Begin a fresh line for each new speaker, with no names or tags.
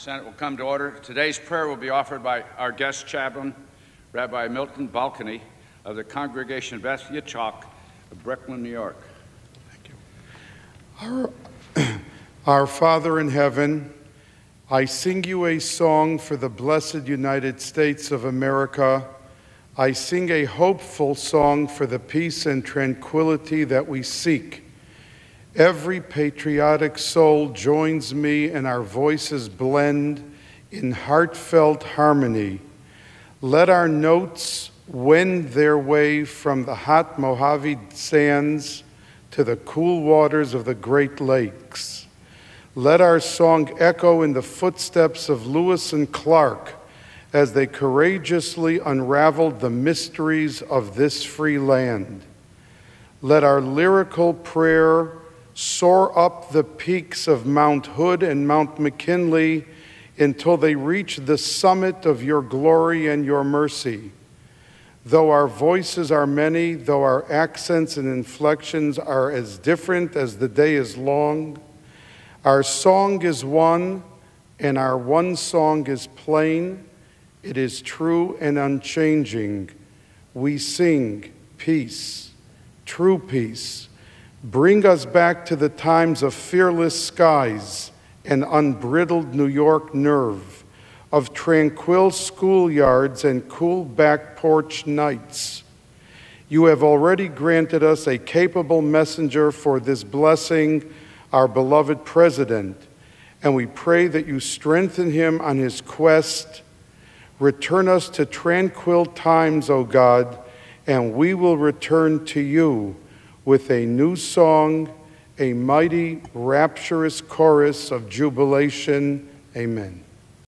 Senate will come to order. Today's prayer will be offered by our guest chaplain, Rabbi Milton Balcony of the Congregation of Beth Yitzchak of Brooklyn, New York. Thank
you. Our, our Father in heaven, I sing you a song for the blessed United States of America. I sing a hopeful song for the peace and tranquility that we seek. Every patriotic soul joins me, and our voices blend in heartfelt harmony. Let our notes wend their way from the hot Mojave sands to the cool waters of the Great Lakes. Let our song echo in the footsteps of Lewis and Clark as they courageously unraveled the mysteries of this free land. Let our lyrical prayer soar up the peaks of Mount Hood and Mount McKinley until they reach the summit of your glory and your mercy. Though our voices are many, though our accents and inflections are as different as the day is long, our song is one, and our one song is plain. It is true and unchanging. We sing peace, true peace Bring us back to the times of fearless skies and unbridled New York nerve, of tranquil schoolyards and cool back porch nights. You have already granted us a capable messenger for this blessing, our beloved president, and we pray that you strengthen him on his quest. Return us to tranquil times, O God, and we will return to you with a new song, a mighty, rapturous chorus of jubilation. Amen.